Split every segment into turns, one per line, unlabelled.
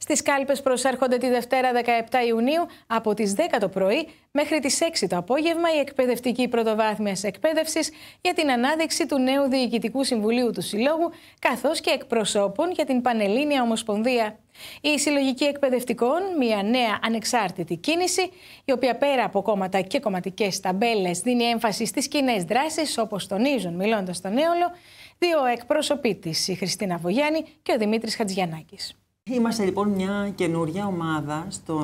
Στις κάλπες προσέρχονται τη Δευτέρα 17 Ιουνίου από τις 10 το πρωί μέχρι τις 6 το απόγευμα η εκπαιδευτική πρωτοβάθμιας εκπαίδευσης για την ανάδειξη του νέου Διοικητικού Συμβουλίου του Συλλόγου, καθώς και εκπροσώπων για την Πανελλήνια Ομοσπονδία. Η Συλλογική Εκπαιδευτικών, μια νέα ανεξάρτητη κίνηση, η οποία πέρα από κόμματα και κομματικές ταμπέλες δίνει έμφαση στις κοινές δράσεις, όπως τονίζουν μιλώντας στον Έολο, δύο εκπρόσωποι της, η Χριστίνα Βογιάννη και ο Δημήτρης Χατζιανάκης.
Είμαστε λοιπόν μια καινούρια ομάδα στο,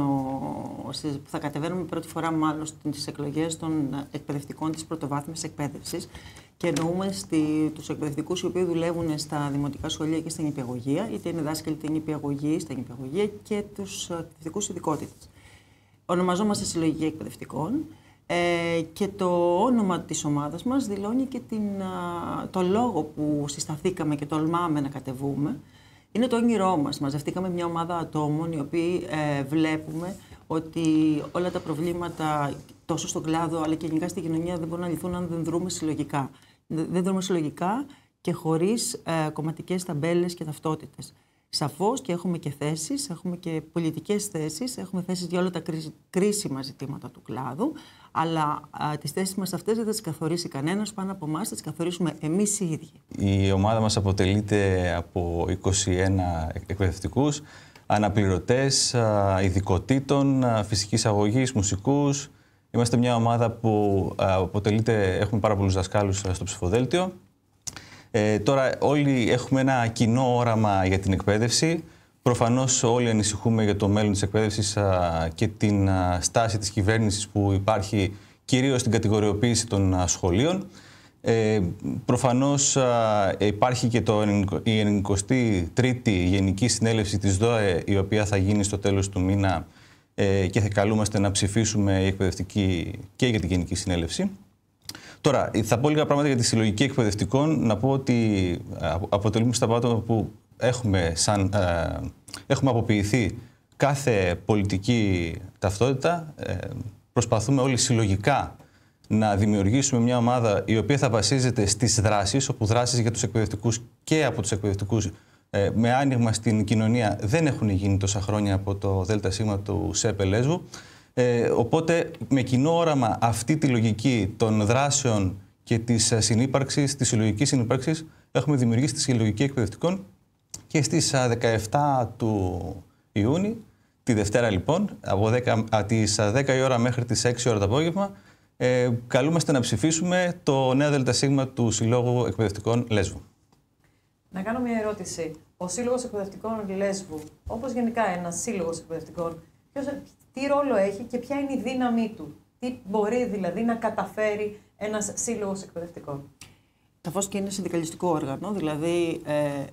που θα κατεβαίνουμε πρώτη φορά μάλλον στις εκλογές των εκπαιδευτικών της πρωτοβάθμιας εκπαίδευσης και εννοούμε στη, τους εκπαιδευτικούς οι οποίοι δουλεύουν στα δημοτικά σχολεία και στην υπηαγωγία, είτε είναι δάσκαλοι είτε είναι στην και τους εκπαιδευτικούς ειδικότητες. Ονομαζόμαστε Συλλογική Εκπαιδευτικών ε, και το όνομα της ομάδας μας δηλώνει και την, το λόγο που συσταθήκαμε και τολμάμε να κατεβούμε είναι το όνειρό μας. Μαζευτήκαμε μια ομάδα ατόμων οι οποίοι ε, βλέπουμε ότι όλα τα προβλήματα τόσο στον κλάδο αλλά και γενικά στην κοινωνία δεν μπορούν να λυθούν αν δεν δρούμε συλλογικά. Δεν δρούμε συλλογικά και χωρίς ε, κομματικές ταμπέλες και ταυτότητες. Σαφώς και έχουμε και θέσεις, έχουμε και πολιτικές θέσεις, έχουμε θέσεις για όλα τα κρίσιμα ζητήματα του κλάδου. Αλλά τις θέσεις μας αυτές δεν θα τις καθορίσει κανένας πάνω από εμάς, θα τις καθορίσουμε εμείς
οι ίδιοι. Η ομάδα μας αποτελείται από 21 εκπαιδευτικούς, αναπληρωτές ειδικοτήτων, φυσικής αγωγής, μουσικούς. Είμαστε μια ομάδα που αποτελείται, έχουμε πάρα πολλούς δασκάλους στο ψηφοδέλτιο. Ε, τώρα όλοι έχουμε ένα κοινό όραμα για την εκπαίδευση. Προφανώς όλοι ανησυχούμε για το μέλλον της εκπαίδευσης και την στάση της κυβέρνησης που υπάρχει κυρίως στην κατηγοριοποίηση των σχολείων. Ε, προφανώς υπάρχει και το, η 93η Γενική Συνέλευση της ΔΟΕ η οποία θα γίνει στο τέλος του μήνα ε, και θα καλούμαστε να ψηφίσουμε η εκπαιδευτική και για την Γενική Συνέλευση. Τώρα, θα πω λίγα πράγματα για τη συλλογική εκπαιδευτικών. Να πω ότι ε, αποτελούμε στα πάτωμα που έχουμε, σαν, ε, έχουμε αποποιηθεί κάθε πολιτική ταυτότητα. Ε, προσπαθούμε όλοι συλλογικά να δημιουργήσουμε μια ομάδα η οποία θα βασίζεται στις δράσεις, όπου δράσεις για τους εκπαιδευτικούς και από τους εκπαιδευτικούς με άνοιγμα στην κοινωνία δεν έχουν γίνει τόσα χρόνια από το ΔΣ του ΣΕΠΕ ε, οπότε με κοινό όραμα αυτή τη λογική των δράσεων και της ε, συνύπαρξης, της συλλογικής συνύπαρξης, έχουμε δημιουργήσει τη συλλογική εκπαιδευτικών και στις 17 ε, του Ιούνιου, τη Δευτέρα λοιπόν, από 10, τις 10 ε, η ώρα μέχρι τις 6 ώρα το απόγευμα, ε, καλούμαστε να ψηφίσουμε το νέο ΔΣ του Συλλόγου Εκπαιδευτικών Λέσβου.
Να κάνω μια ερώτηση. Ο Σύλλογος Εκπαιδευτικών Λέσβου, όπως γενικά ένας Σύλλογος Εκπαιδευτικών, ποιος, τι ρόλο έχει και ποια είναι η δύναμή του. Τι μπορεί δηλαδή να καταφέρει ένας σύλλογος εκπαιδευτικό. Σαφώ και είναι συνδικαλιστικό όργανο, δηλαδή ε,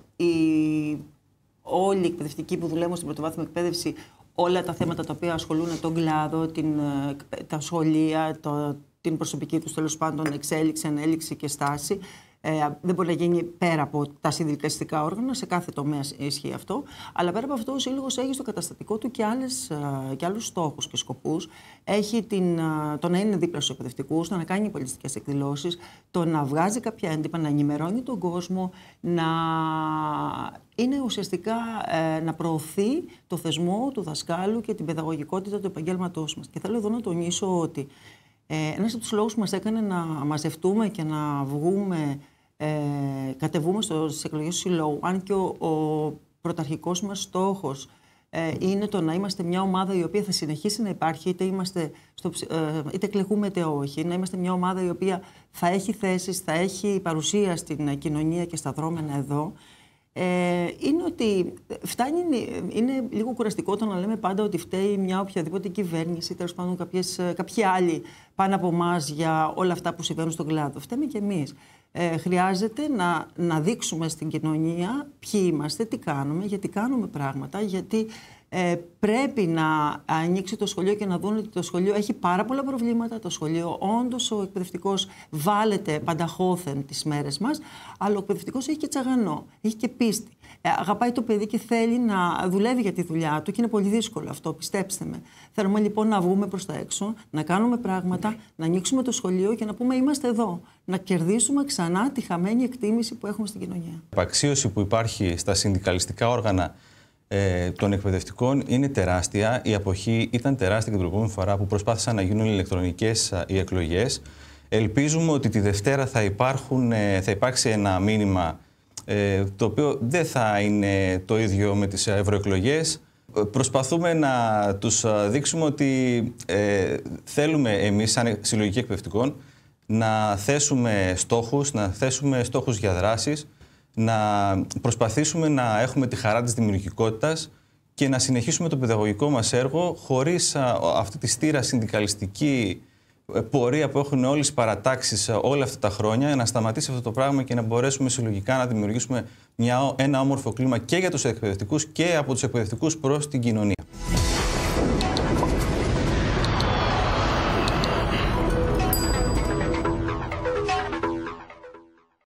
όλοι οι εκπαιδευτικοί που δουλεύουν στην πρωτοβάθμια εκπαίδευση, όλα τα θέματα τα οποία ασχολούν τον κλάδο, την, ε, τα σχολεία, το, την προσωπική τους τέλος πάντων εξέλιξη, ανέλυξη και στάση, ε, δεν μπορεί να γίνει πέρα από τα συνδικαστικά όργανα, σε κάθε τομέα ισχύει αυτό. Αλλά πέρα από αυτό, ο Σύλλογος έχει στο καταστατικό του και, άλλες, ε, και άλλους στόχους και σκοπούς. Έχει την, ε, το να είναι δίπλα στους εκπαιδευτικούς, το να κάνει πολιτιστικές εκδηλώσεις, το να βγάζει κάποια έντυπα, να ενημερώνει τον κόσμο, να είναι ουσιαστικά ε, να προωθεί το θεσμό του δασκάλου και την παιδαγωγικότητα του επαγγέλματός μας. Και θέλω εδώ να τονίσω ότι ε, ένας από τους λόγους που μας έκανε να μαζευτούμε και να βγούμε ε, κατεβούμε στο, εκλογέ εκλογές του Συλλόγου, αν και ο, ο πρωταρχικός μας στόχος ε, είναι το να είμαστε μια ομάδα η οποία θα συνεχίσει να υπάρχει, είτε, είμαστε στο, ε, είτε κλεγούμε είτε όχι, να είμαστε μια ομάδα η οποία θα έχει θέσεις, θα έχει παρουσία στην κοινωνία και στα δρόμενα εδώ, ε, είναι ότι φτάνει, είναι λίγο κουραστικό το να λέμε πάντα ότι φταίει μια οποιαδήποτε κυβέρνηση, τέλος πάντων κάποιες, κάποιοι άλλοι πάνω από εμάς για όλα αυτά που συμβαίνουν στον κλάδο. Φταίμε και εμείς ε, χρειάζεται να, να δείξουμε στην κοινωνία ποιοι είμαστε, τι κάνουμε, γιατί κάνουμε πράγματα, γιατί ε, πρέπει να ανοίξει το σχολείο και να δουν ότι το σχολείο έχει πάρα πολλά προβλήματα. Το σχολείο, όντως, ο εκπαιδευτικός βάλεται πανταχώθεν τις μέρες μας, αλλά ο εκπαιδευτικός έχει και τσαγανό, έχει και πίστη. Ε, αγαπάει το παιδί και θέλει να δουλεύει για τη δουλειά του και είναι πολύ δύσκολο αυτό, πιστέψτε με. Θέλουμε λοιπόν να βγούμε προς τα έξω, να κάνουμε πράγματα, να ανοίξουμε το σχολείο και να πούμε είμαστε εδώ. Να κερδίσουμε ξανά τη χαμένη εκτίμηση που έχουμε στην κοινωνία. Η
επαξίωση που υπάρχει στα συνδικαλιστικά όργανα ε, των εκπαιδευτικών είναι τεράστια. Η αποχή ήταν τεράστια την προηγούμενη φορά που προσπάθησαν να γίνουν ηλεκτρονικές οι εκλογές. Ελπίζουμε ότι τη Δευτέρα θα, υπάρχουν, ε, θα υπάρξει ένα μήνυμα ε, το οποίο δεν θα είναι το ίδιο με τις ευρωεκλογές. Ε, προσπαθούμε να τους δείξουμε ότι ε, θέλουμε εμείς σαν συλλογική εκπαιδευτικών να θέσουμε στόχους, να θέσουμε στόχους για δράσεις να προσπαθήσουμε να έχουμε τη χαρά της δημιουργικότητας και να συνεχίσουμε το παιδαγωγικό μας έργο χωρίς αυτή τη στήρα συνδικαλιστική ε, πορεία που έχουν όλες οι παρατάξεις ε, όλα αυτά τα χρόνια να σταματήσει αυτό το πράγμα και να μπορέσουμε συλλογικά να δημιουργήσουμε μια, ένα όμορφο κλίμα και για τους εκπαιδευτικούς και από τους εκπαιδευτικούς προς την κοινωνία.